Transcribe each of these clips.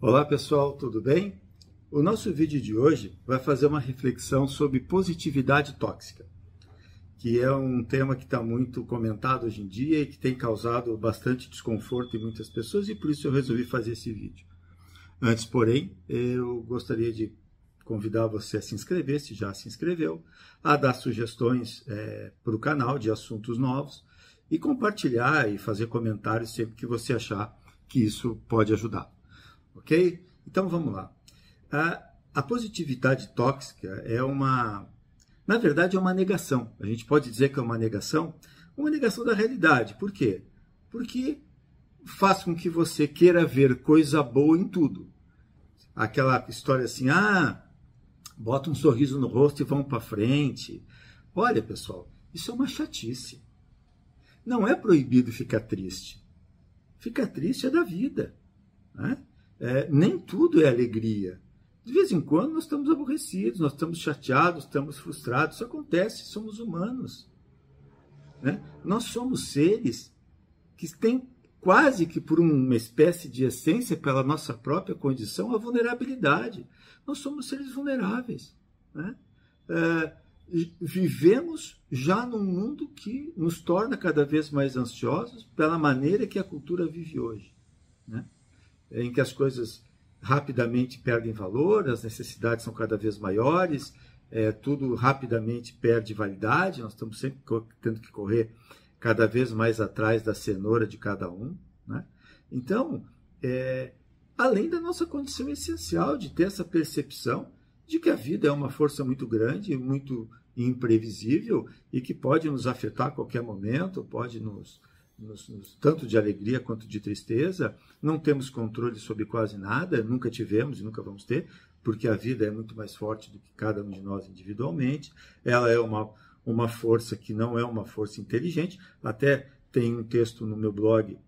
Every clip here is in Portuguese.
Olá pessoal, tudo bem? O nosso vídeo de hoje vai fazer uma reflexão sobre positividade tóxica, que é um tema que está muito comentado hoje em dia e que tem causado bastante desconforto em muitas pessoas e por isso eu resolvi fazer esse vídeo. Antes, porém, eu gostaria de convidar você a se inscrever, se já se inscreveu, a dar sugestões é, para o canal de assuntos novos e compartilhar e fazer comentários sempre que você achar que isso pode ajudar ok? Então vamos lá. A, a positividade tóxica é uma, na verdade, é uma negação. A gente pode dizer que é uma negação, uma negação da realidade. Por quê? Porque faz com que você queira ver coisa boa em tudo. Aquela história assim, ah, bota um sorriso no rosto e vão para frente. Olha, pessoal, isso é uma chatice. Não é proibido ficar triste. Ficar triste é da vida. Né? é, nem tudo é alegria. De vez em quando nós estamos aborrecidos, nós estamos chateados, estamos frustrados. Isso acontece, somos humanos. Né? Nós somos seres que têm quase que por uma espécie de essência, pela nossa própria condição, a vulnerabilidade. Nós somos seres vulneráveis. Né? É, vivemos já num mundo que nos torna cada vez mais ansiosos pela maneira que a cultura vive hoje. Né? É, em que as coisas rapidamente perdem valor, as necessidades são cada vez maiores, é, tudo rapidamente perde validade, nós estamos sempre tendo que correr cada vez mais atrás da cenoura de cada um. Né? Então, é, além da nossa condição essencial de ter essa percepção de que a vida é uma força muito grande, muito imprevisível e que pode nos afetar a qualquer momento, pode nos nos, nos, tanto de alegria quanto de tristeza, não temos controle sobre quase nada, nunca tivemos e nunca vamos ter, porque a vida é muito mais forte do que cada um de nós individualmente, ela é uma, uma força que não é uma força inteligente, até tem um texto no meu blog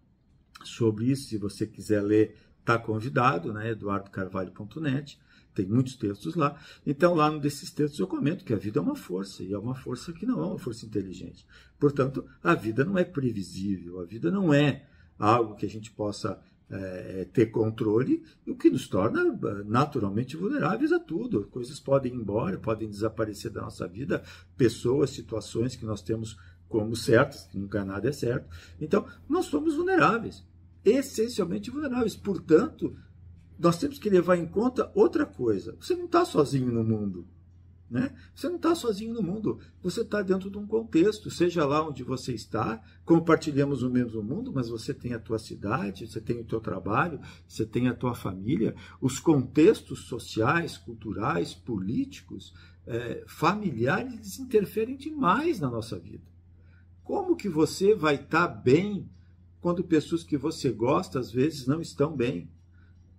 sobre isso, se você quiser ler, está convidado, né, eduardocarvalho.net, tem muitos textos lá. Então, lá num desses textos eu comento que a vida é uma força, e é uma força que não é uma força inteligente. Portanto, a vida não é previsível, a vida não é algo que a gente possa é, ter controle, o que nos torna eh, naturalmente vulneráveis a tudo. Coisas podem ir embora, podem desaparecer da nossa vida, pessoas, situações que nós temos como certas, que nunca nada é certo. Então, nós somos vulneráveis, essencialmente vulneráveis. Portanto, nós temos que levar em conta outra coisa. Você não está sozinho no mundo. Né? Você não está sozinho no mundo, você está dentro de um contexto, seja lá onde você está, compartilhamos o mesmo mundo, mas você tem a tua cidade, você tem o teu trabalho, você tem a tua família, os contextos sociais, culturais, políticos, é, familiares, eles interferem demais na nossa vida. Como que você vai estar tá bem quando pessoas que você gosta às vezes não estão bem?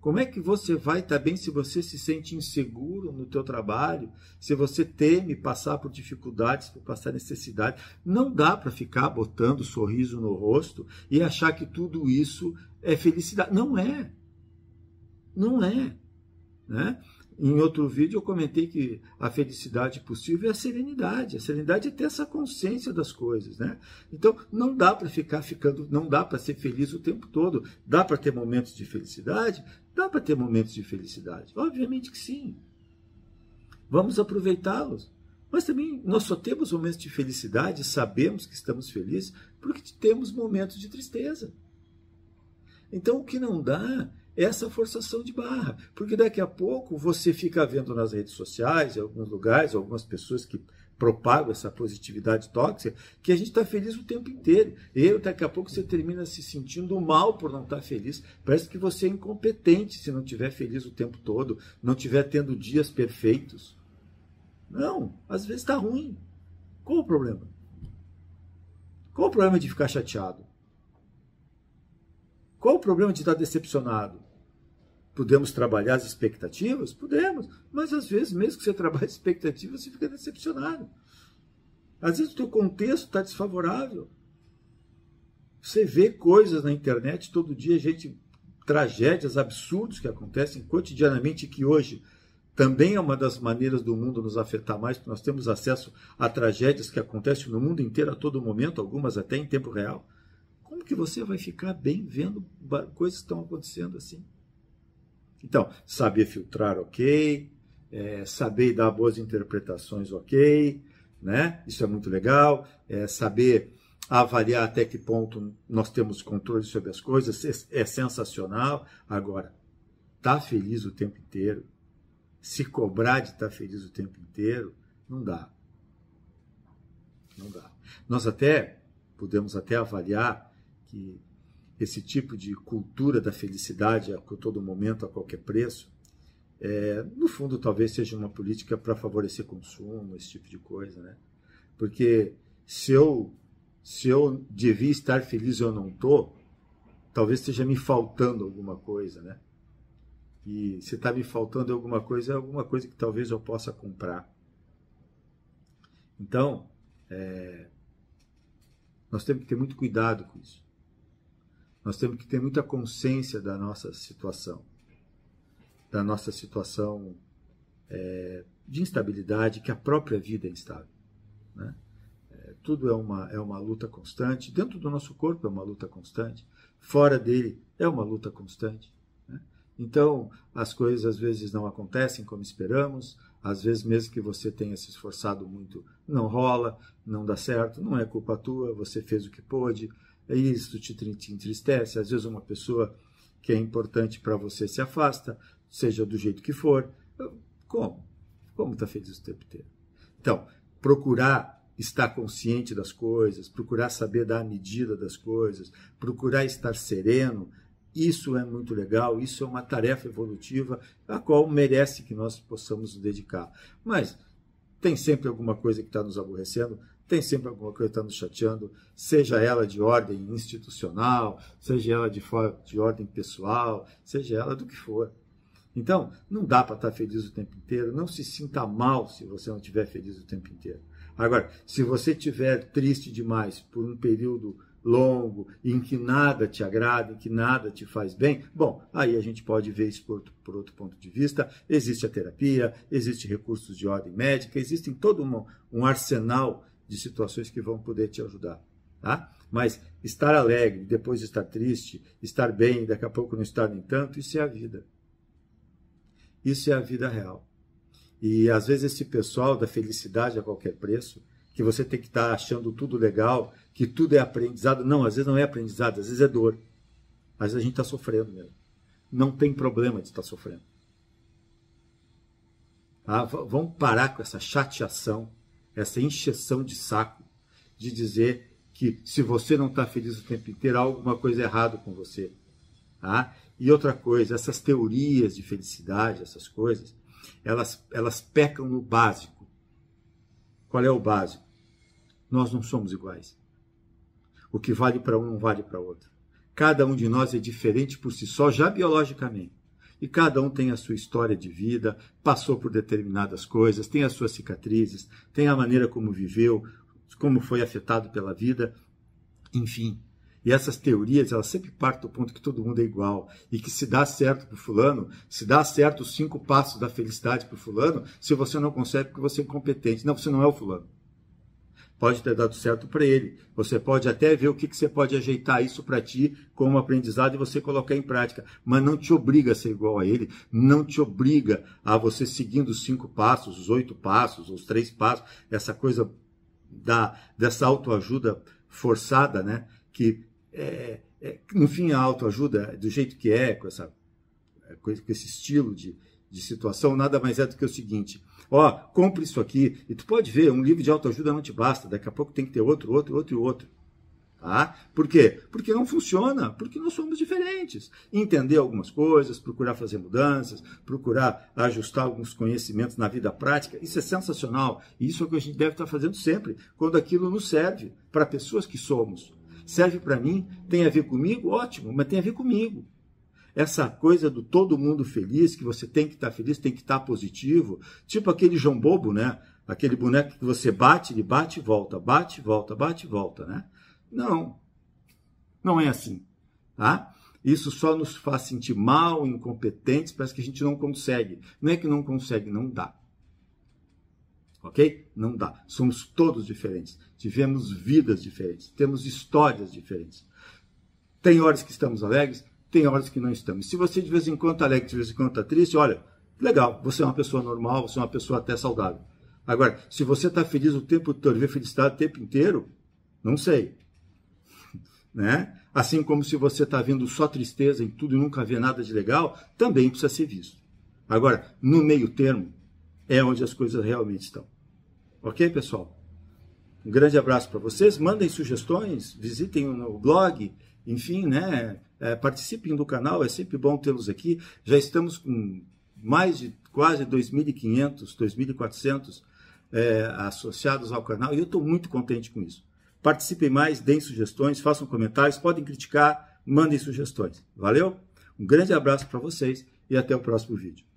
Como é que você vai estar tá bem se você se sente inseguro no teu trabalho? Se você teme passar por dificuldades, por passar necessidade, não dá para ficar botando sorriso no rosto e achar que tudo isso é felicidade. Não é. Não é, né? Em outro vídeo eu comentei que a felicidade possível é a serenidade. A serenidade é ter essa consciência das coisas, né? Então não dá para ficar ficando, não dá para ser feliz o tempo todo. Dá para ter momentos de felicidade? Dá para ter momentos de felicidade. Obviamente que sim. Vamos aproveitá-los. Mas também nós só temos momentos de felicidade, sabemos que estamos felizes, porque temos momentos de tristeza. Então o que não dá essa forçação de barra, porque daqui a pouco você fica vendo nas redes sociais, em alguns lugares, algumas pessoas que propagam essa positividade tóxica, que a gente está feliz o tempo inteiro. E daqui a pouco você termina se sentindo mal por não estar tá feliz. Parece que você é incompetente se não estiver feliz o tempo todo, não estiver tendo dias perfeitos. Não, às vezes está ruim. Qual o problema? Qual o problema de ficar chateado? Qual o problema de estar tá decepcionado? Podemos trabalhar as expectativas? Podemos, mas às vezes, mesmo que você trabalhe expectativas, você fica decepcionado. Às vezes o seu contexto está desfavorável. Você vê coisas na internet todo dia, gente, tragédias absurdas que acontecem cotidianamente que hoje também é uma das maneiras do mundo nos afetar mais, porque nós temos acesso a tragédias que acontecem no mundo inteiro a todo momento, algumas até em tempo real. Como que você vai ficar bem vendo coisas que estão acontecendo assim? Então, saber filtrar, ok. É, saber dar boas interpretações, ok. Né? Isso é muito legal. É, saber avaliar até que ponto nós temos controle sobre as coisas é, é sensacional. Agora, tá feliz o tempo inteiro, se cobrar de estar tá feliz o tempo inteiro, não dá. Não dá. Nós até podemos até avaliar que esse tipo de cultura da felicidade a todo momento, a qualquer preço, é, no fundo talvez seja uma política para favorecer consumo, esse tipo de coisa, né? Porque se eu se eu devia estar feliz eu não estou talvez esteja me faltando alguma coisa, né? E se está me faltando alguma coisa, é alguma coisa que talvez eu possa comprar. Então, é, nós temos que ter muito cuidado com isso. Nós temos que ter muita consciência da nossa situação, da nossa situação é, de instabilidade, que a própria vida é instável. Né? É, tudo é uma, é uma luta constante, dentro do nosso corpo é uma luta constante, fora dele é uma luta constante. Né? Então, as coisas às vezes não acontecem como esperamos, às vezes, mesmo que você tenha se esforçado muito, não rola, não dá certo, não é culpa tua, você fez o que pôde, é isso te, te entristece. Às vezes, uma pessoa que é importante para você se afasta, seja do jeito que for. Como? Como está feliz o tempo inteiro? Então, procurar estar consciente das coisas, procurar saber dar a medida das coisas, procurar estar sereno, isso é muito legal, isso é uma tarefa evolutiva a qual merece que nós possamos nos dedicar. Mas tem sempre alguma coisa que está nos aborrecendo, tem sempre alguma coisa que está nos chateando, seja ela de ordem institucional, seja ela de, de ordem pessoal, seja ela do que for. Então, não dá para estar tá feliz o tempo inteiro, não se sinta mal se você não estiver feliz o tempo inteiro. Agora, se você estiver triste demais por um período longo em que nada te agrada, em que nada te faz bem, bom, aí a gente pode ver isso por outro, por outro ponto de vista. Existe a terapia, existem recursos de ordem médica, existem todo um, um arsenal de situações que vão poder te ajudar. Tá? Mas estar alegre, depois estar triste, estar bem, daqui a pouco não estar nem tanto, isso é a vida. Isso é a vida real. E às vezes esse pessoal da felicidade a qualquer preço, que você tem que estar achando tudo legal, que tudo é aprendizado. Não, às vezes não é aprendizado, às vezes é dor. Às vezes a gente está sofrendo mesmo. Não tem problema de estar sofrendo. Tá? vamos parar com essa chateação essa encheção de saco de dizer que se você não está feliz o tempo inteiro, há alguma coisa errada com você. Tá? E outra coisa, essas teorias de felicidade, essas coisas, elas, elas pecam no básico. Qual é o básico? Nós não somos iguais. O que vale para um não vale para outro. Cada um de nós é diferente por si só, já biologicamente. E cada um tem a sua história de vida, passou por determinadas coisas, tem as suas cicatrizes, tem a maneira como viveu, como foi afetado pela vida, enfim. E essas teorias, elas sempre partem do ponto que todo mundo é igual. E que se dá certo para fulano, se dá certo os cinco passos da felicidade para fulano, se você não consegue porque você é incompetente. Não, você não é o fulano pode ter dado certo para ele. Você pode até ver o que, que você pode ajeitar isso para ti como aprendizado e você colocar em prática. Mas não te obriga a ser igual a ele, não te obriga a você seguindo os cinco passos, os oito passos, os três passos, essa coisa da, dessa autoajuda forçada, né? Que, é, é, a autoajuda, do jeito que é, com, essa, é, com esse estilo de, de situação nada mais é do que o seguinte: ó, compre isso aqui, e tu pode ver, um livro de autoajuda não te basta, daqui a pouco tem que ter outro, outro, outro e outro. Tá? Por quê? Porque não funciona, porque nós somos diferentes. Entender algumas coisas, procurar fazer mudanças, procurar ajustar alguns conhecimentos na vida prática, isso é sensacional. E isso é o que a gente deve estar fazendo sempre, quando aquilo nos serve para pessoas que somos. Serve para mim, tem a ver comigo, ótimo, mas tem a ver comigo essa coisa do todo mundo feliz, que você tem que estar tá feliz, tem que estar tá positivo, tipo aquele João Bobo, né? Aquele boneco que você bate, ele bate e volta, bate e volta, bate e volta, né? Não, não é assim, tá? Isso só nos faz sentir mal, incompetentes, parece que a gente não consegue. Não é que não consegue, não dá. Ok? Não dá. Somos todos diferentes. Tivemos vidas diferentes. Temos histórias diferentes. Tem horas que estamos alegres, tem horas que não estamos. Se você de vez em quando está alegre, de vez em quando está triste, olha, legal, você é uma pessoa normal, você é uma pessoa até saudável. Agora, se você está feliz o tempo todo, vê felicidade o tempo inteiro, não sei. Né? Assim como se você está vendo só tristeza em tudo e nunca vê nada de legal, também precisa ser visto. Agora, no meio termo, é onde as coisas realmente estão. Ok, pessoal? Um grande abraço para vocês. Mandem sugestões, visitem o blog, enfim, né? É, participem do canal, é sempre bom tê-los aqui. Já estamos com mais de quase 2.500, 2.400 é, associados ao canal e eu estou muito contente com isso. Participem mais, deem sugestões, façam comentários, podem criticar, mandem sugestões. Valeu? Um grande abraço para vocês e até o próximo vídeo.